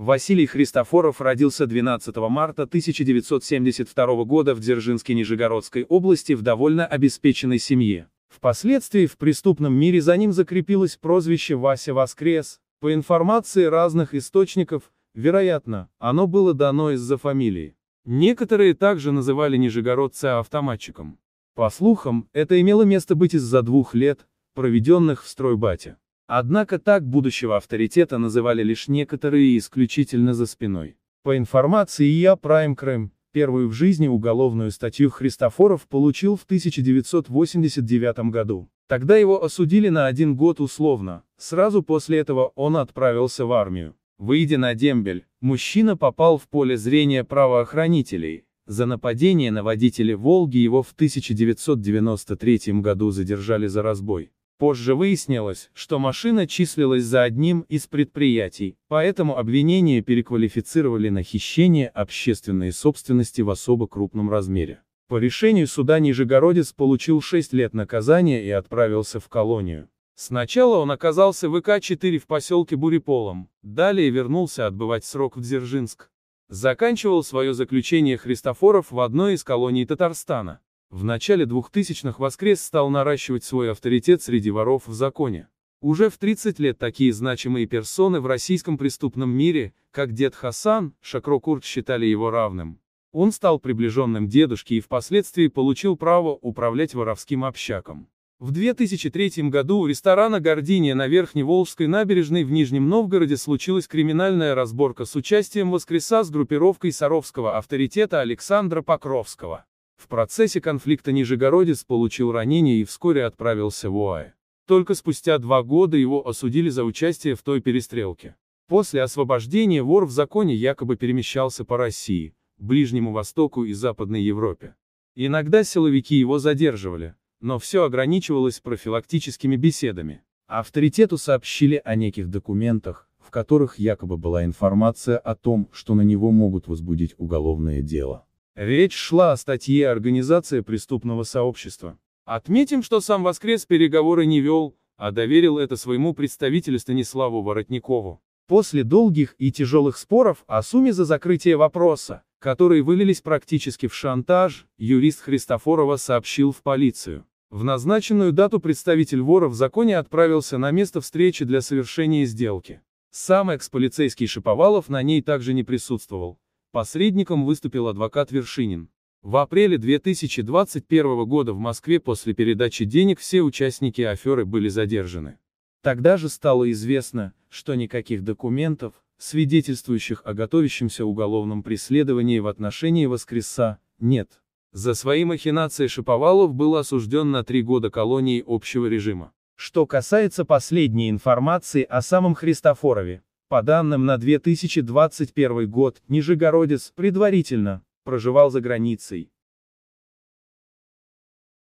Василий Христофоров родился 12 марта 1972 года в Дзержинске Нижегородской области в довольно обеспеченной семье. Впоследствии в преступном мире за ним закрепилось прозвище Вася Воскрес. По информации разных источников, вероятно, оно было дано из-за фамилии. Некоторые также называли нижегородца автоматчиком. По слухам, это имело место быть из-за двух лет, проведенных в стройбате. Однако так будущего авторитета называли лишь некоторые исключительно за спиной. По информации я e Prime Crime, первую в жизни уголовную статью Христофоров получил в 1989 году. Тогда его осудили на один год условно. Сразу после этого он отправился в армию. Выйдя на дембель, мужчина попал в поле зрения правоохранителей. За нападение на водителя «Волги» его в 1993 году задержали за разбой. Позже выяснилось, что машина числилась за одним из предприятий, поэтому обвинение переквалифицировали на хищение общественной собственности в особо крупном размере. По решению суда Нижегородец получил 6 лет наказания и отправился в колонию. Сначала он оказался в ИК-4 в поселке Буриполом, далее вернулся отбывать срок в Дзержинск. Заканчивал свое заключение Христофоров в одной из колоний Татарстана. В начале 2000-х Воскрес стал наращивать свой авторитет среди воров в законе. Уже в 30 лет такие значимые персоны в российском преступном мире, как дед Хасан, Шакрокурт считали его равным. Он стал приближенным дедушке и впоследствии получил право управлять воровским общаком. В 2003 году у ресторана «Гординия» на Верхней Верхневолжской набережной в Нижнем Новгороде случилась криминальная разборка с участием воскреса с группировкой саровского авторитета Александра Покровского. В процессе конфликта нижегородец получил ранение и вскоре отправился в УАЭ. Только спустя два года его осудили за участие в той перестрелке. После освобождения вор в законе якобы перемещался по России, Ближнему Востоку и Западной Европе. Иногда силовики его задерживали, но все ограничивалось профилактическими беседами. Авторитету сообщили о неких документах, в которых якобы была информация о том, что на него могут возбудить уголовное дело. Речь шла о статье «Организация преступного сообщества». Отметим, что сам Воскрес переговоры не вел, а доверил это своему представителю Станиславу Воротникову. После долгих и тяжелых споров о сумме за закрытие вопроса, которые вылились практически в шантаж, юрист Христофорова сообщил в полицию. В назначенную дату представитель вора в законе отправился на место встречи для совершения сделки. Сам экс-полицейский Шиповалов на ней также не присутствовал. Посредником выступил адвокат Вершинин. В апреле 2021 года в Москве после передачи денег все участники аферы были задержаны. Тогда же стало известно, что никаких документов, свидетельствующих о готовящемся уголовном преследовании в отношении Воскреса, нет. За свои махинации Шиповалов был осужден на три года колонии общего режима. Что касается последней информации о самом Христофорове, по данным на 2021 год, Нижегородец предварительно проживал за границей.